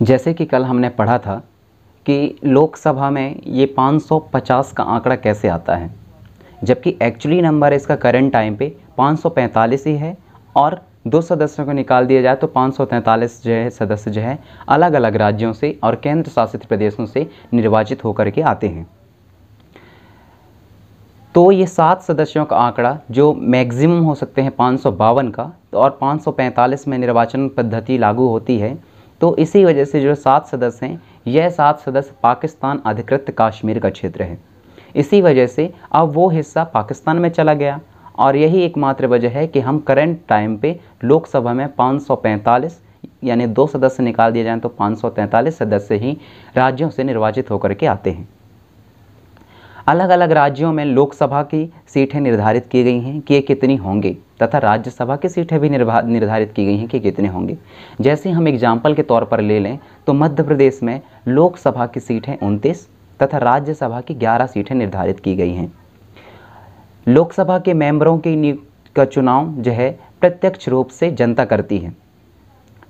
जैसे कि कल हमने पढ़ा था कि लोकसभा में ये 550 का आंकड़ा कैसे आता है जबकि एक्चुअली नंबर इसका करंट टाइम पे 545 ही है और दो सदस्यों को निकाल दिया जाए तो पाँच जो है सदस्य जो है अलग अलग राज्यों से और केंद्र शासित प्रदेशों से निर्वाचित होकर के आते हैं तो ये सात सदस्यों का आंकड़ा जो मैक्सिमम हो सकते हैं पाँच का और 545 में निर्वाचन पद्धति लागू होती है तो इसी वजह से जो सात सदस्य हैं यह सात सदस्य पाकिस्तान अधिकृत कश्मीर का क्षेत्र है इसी वजह से अब वो हिस्सा पाकिस्तान में चला गया और यही एकमात्र वजह है कि हम करंट टाइम पे लोकसभा में 545 यानी दो सदस्य निकाल दिए जाएं तो 543 सदस्य ही राज्यों से निर्वाचित होकर के आते हैं अलग अलग राज्यों में लोकसभा की सीटें निर्धारित की गई हैं कि ये कितनी होंगी तथा राज्यसभा की सीटें भी निर्धारित की गई हैं कि कितने होंगे जैसे हम एग्जाम्पल के तौर पर ले लें तो मध्य प्रदेश में लोकसभा की सीटें उनतीस तथा राज्यसभा की ग्यारह सीटें निर्धारित की गई हैं लोकसभा के मेंबरों की का चुनाव जो है प्रत्यक्ष रूप से जनता करती है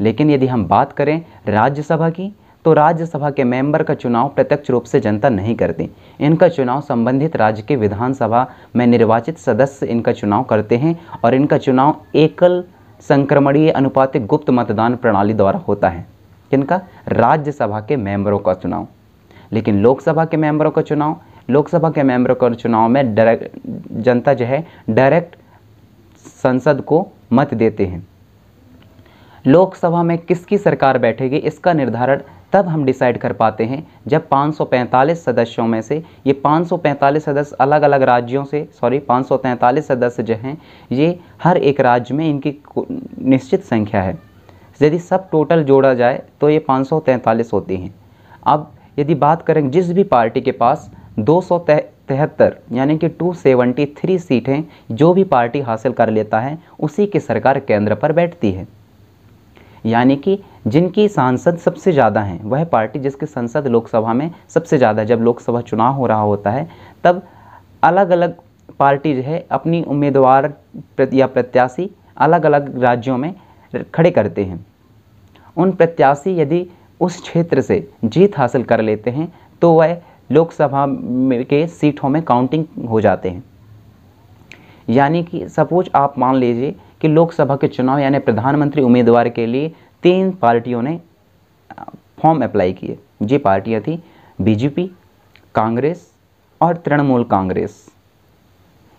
लेकिन यदि हम बात करें राज्यसभा की तो राज्यसभा के मेंबर का चुनाव प्रत्यक्ष रूप से जनता नहीं करती इनका चुनाव संबंधित राज्य के विधानसभा में निर्वाचित सदस्य इनका चुनाव करते हैं और इनका चुनाव एकल संक्रमणीय अनुपातिक गुप्त मतदान प्रणाली द्वारा होता है किनका राज्यसभा के मेंबरों का चुनाव लेकिन लोकसभा के मेंबरों का चुनाव लोकसभा के मेंबरों का चुनाव में डायरेक्ट जनता जो है डायरेक्ट संसद को मत देते हैं लोकसभा में किसकी सरकार बैठेगी इसका निर्धारण तब हम डिसाइड कर पाते हैं जब 545 सदस्यों में से ये 545 सदस्य अलग अलग राज्यों से सॉरी 543 सदस्य जो हैं ये हर एक राज्य में इनकी निश्चित संख्या है यदि सब टोटल जोड़ा जाए तो ये 543 होती हैं अब यदि बात करें जिस भी पार्टी के पास दो तिहत्तर यानी कि 273 सीटें जो भी पार्टी हासिल कर लेता है उसी की सरकार केंद्र पर बैठती है यानी कि जिनकी सांसद सबसे ज़्यादा हैं वह पार्टी जिसके संसद लोकसभा में सबसे ज़्यादा जब लोकसभा चुनाव हो रहा होता है तब अलग अलग पार्टी जो है अपनी उम्मीदवार या प्रत्याशी अलग अलग राज्यों में खड़े करते हैं उन प्रत्याशी यदि उस क्षेत्र से जीत हासिल कर लेते हैं तो वह लोकसभा के सीटों में काउंटिंग हो जाते हैं यानी कि सपोज आप मान लीजिए कि लोकसभा के चुनाव यानी प्रधानमंत्री उम्मीदवार के लिए तीन पार्टियों ने फॉर्म अप्लाई किए ये पार्टियाँ थी बीजेपी कांग्रेस और तृणमूल कांग्रेस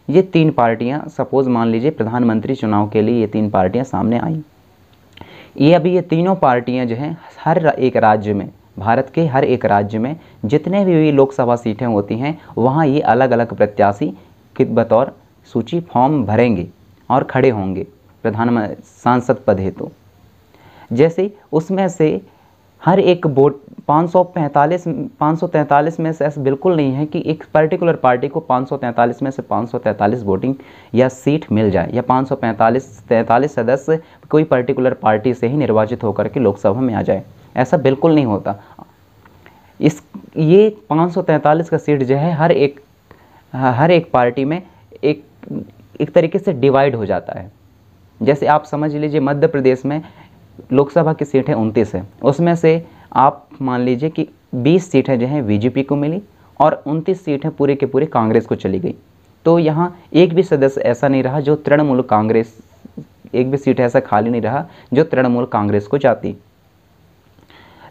ये तीन पार्टियां सपोज मान लीजिए प्रधानमंत्री चुनाव के लिए ये तीन पार्टियां सामने आई ये अभी ये तीनों पार्टियां जो हैं हर एक राज्य में भारत के हर एक राज्य में जितने भी लोकसभा सीटें होती हैं वहाँ ये अलग अलग प्रत्याशी के बतौर सूची फॉर्म भरेंगे और खड़े होंगे प्रधानमंत्री सांसद पद हेतु तो। जैसे उसमें से हर एक वोट पाँच सौ पैंतालीस पाँच सौ तैंतालीस में से ऐसा बिल्कुल नहीं है कि एक पर्टिकुलर पार्टी को पाँच सौ तैंतालीस में से पाँच सौ तैंतालीस वोटिंग या सीट मिल जाए या पाँच सौ पैंतालीस तैंतालीस सदस्य कोई पर्टिकुलर पार्टी से ही निर्वाचित होकर के लोकसभा में आ जाए ऐसा बिल्कुल नहीं होता इस ये पाँच सौ तैंतालीस का सीट जो है हर एक हर एक पार्टी में एक एक तरीके से डिवाइड हो जाता है जैसे आप समझ लीजिए मध्य प्रदेश में लोकसभा की सीट है उनतीस है उसमें से आप मान लीजिए कि बीस सीटें जो हैं बीजेपी को मिली और उनतीस सीटें पूरे के पूरे कांग्रेस को चली गई तो यहाँ एक भी सदस्य ऐसा नहीं रहा जो तृणमूल कांग्रेस एक भी सीट ऐसा खाली नहीं रहा जो तृणमूल कांग्रेस को जाती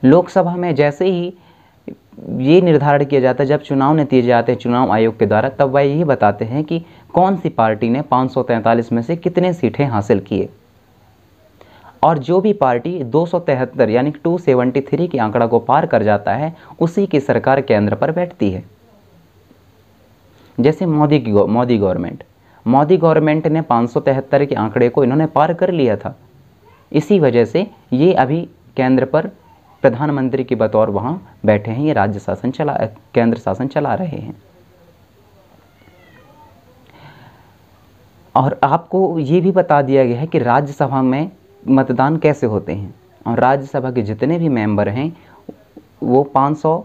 लोकसभा में जैसे ही ये निर्धारण किया जाता है जब चुनाव नतीजे आते हैं चुनाव आयोग के द्वारा तब वह यही बताते हैं कि कौन सी पार्टी ने पाँच में से कितने सीटें हासिल किए और जो भी पार्टी दो यानी टू के आंकड़ा को पार कर जाता है उसी की सरकार केंद्र पर बैठती है जैसे मोदी की मोदी गवर्नमेंट मोदी गवर्नमेंट ने पाँच के आंकड़े को इन्होंने पार कर लिया था इसी वजह से ये अभी केंद्र पर प्रधानमंत्री के बतौर वहाँ बैठे हैं ये राज्य शासन चला केंद्र शासन चला रहे हैं और आपको ये भी बता दिया गया है कि राज्यसभा में मतदान कैसे होते हैं और राज्यसभा के जितने भी मेंबर हैं वो 500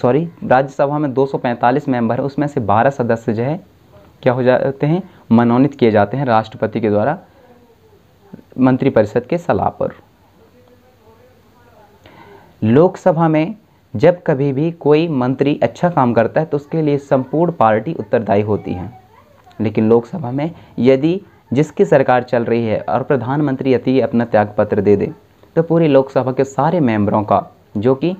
सॉरी राज्यसभा में 245 मेंबर हैं उसमें से 12 सदस्य जो है क्या हो जाते हैं मनोनीत किए जाते हैं राष्ट्रपति के द्वारा मंत्रिपरिषद के सलाह पर लोकसभा में जब कभी भी कोई मंत्री अच्छा काम करता है तो उसके लिए संपूर्ण पार्टी उत्तरदायी होती है लेकिन लोकसभा में यदि जिसकी सरकार चल रही है और प्रधानमंत्री यदि अपना त्यागपत्र दे दे तो पूरी लोकसभा के सारे मेंबरों का जो कि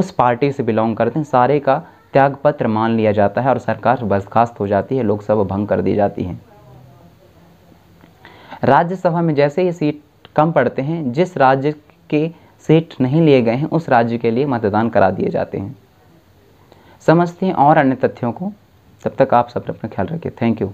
उस पार्टी से बिलोंग करते हैं सारे का त्यागपत्र मान लिया जाता है और सरकार बर्खास्त हो जाती है लोकसभा भंग कर दी जाती है राज्यसभा में जैसे ही सीट कम पड़ते हैं जिस राज्य के सीट नहीं लिए गए हैं उस राज्य के लिए मतदान करा दिए जाते हैं समझते हैं और अन्य तथ्यों को तब तक आप सब अपना ख्याल रखें थैंक यू